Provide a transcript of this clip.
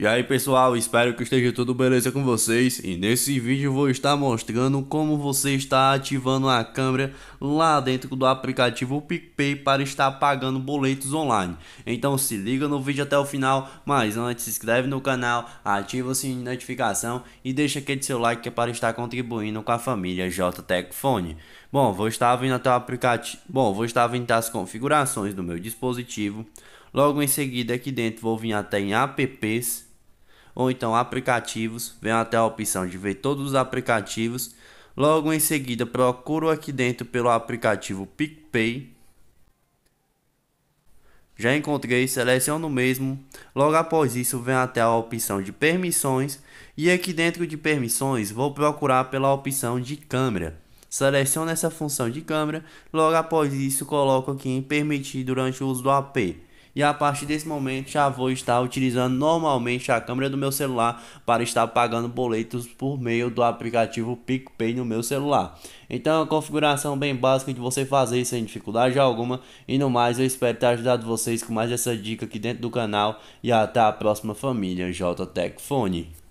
E aí pessoal, espero que esteja tudo beleza com vocês e nesse vídeo vou estar mostrando como você está ativando a câmera lá dentro do aplicativo PicPay para estar pagando boletos online. Então se liga no vídeo até o final, mas antes se inscreve no canal, ativa o sininho de notificação e deixa aquele seu like que é para estar contribuindo com a família JTecFone. Bom, vou estar vindo até o aplicativo, bom, vou estar vindo as configurações do meu dispositivo. Logo em seguida aqui dentro vou vir até em apps ou então aplicativos, vem até a opção de ver todos os aplicativos. Logo em seguida, procuro aqui dentro pelo aplicativo PicPay. Já encontrei, seleciono o mesmo. Logo após isso, vem até a opção de permissões e aqui dentro de permissões, vou procurar pela opção de câmera. Seleciono essa função de câmera, logo após isso coloco aqui em permitir durante o uso do AP e a partir desse momento já vou estar utilizando normalmente a câmera do meu celular para estar pagando boletos por meio do aplicativo PicPay no meu celular. Então é uma configuração bem básica de você fazer sem dificuldade alguma. E no mais, eu espero ter ajudado vocês com mais essa dica aqui dentro do canal. E até a próxima família JTechfone.